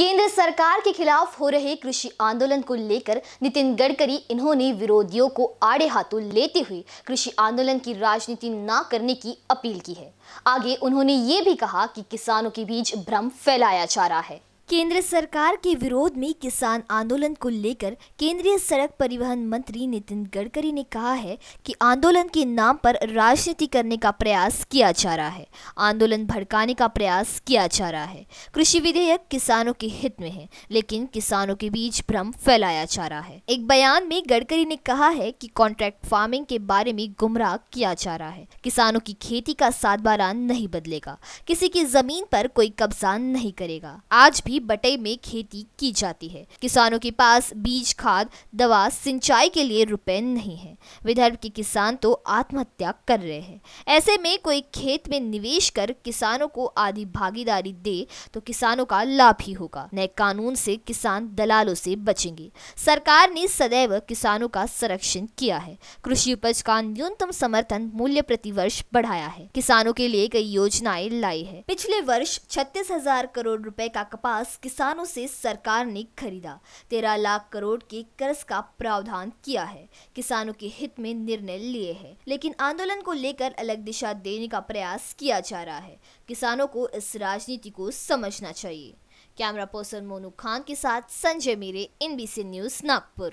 केंद्र सरकार के खिलाफ हो रहे कृषि आंदोलन को लेकर नितिन गडकरी इन्होंने विरोधियों को आड़े हाथों लेते हुए कृषि आंदोलन की राजनीति न करने की अपील की है आगे उन्होंने ये भी कहा कि किसानों के बीच भ्रम फैलाया जा रहा है केंद्र सरकार के विरोध में किसान आंदोलन को लेकर केंद्रीय सड़क परिवहन मंत्री नितिन गडकरी ने कहा है कि आंदोलन के नाम पर राजनीति करने का प्रयास किया जा रहा है आंदोलन भड़काने का प्रयास किया जा रहा है कृषि विधेयक किसानों के हित में है लेकिन किसानों के बीच भ्रम फैलाया जा रहा है एक बयान में गडकरी ने कहा है की कॉन्ट्रैक्ट फार्मिंग के बारे में गुमराह किया जा रहा है किसानों की खेती का सात बारान नहीं बदलेगा किसी की जमीन पर कोई कब्जा नहीं करेगा आज भी की बटई में खेती की जाती है किसानों के पास बीज खाद दवा सिंचाई के लिए रुपए नहीं है विदर्भ के किसान तो आत्महत्या कर रहे हैं ऐसे में कोई खेत में निवेश कर किसानों को आधी भागीदारी दे तो किसानों का लाभ ही होगा नए कानून से किसान दलालों से बचेंगे सरकार ने सदैव किसानों का संरक्षण किया है कृषि उपज का न्यूनतम समर्थन मूल्य प्रतिवर्ष बढ़ाया है किसानों के लिए कई योजनाएं लाई है पिछले वर्ष छत्तीस हजार करोड़ रुपए का कपास पास किसानों से सरकार ने खरीदा तेरह लाख करोड़ के कर्ज का प्रावधान किया है किसानों के हित में निर्णय लिए हैं लेकिन आंदोलन को लेकर अलग दिशा देने का प्रयास किया जा रहा है किसानों को इस राजनीति को समझना चाहिए कैमरा पर्सन मोनू खान के साथ संजय मेरे एनबीसी न्यूज नागपुर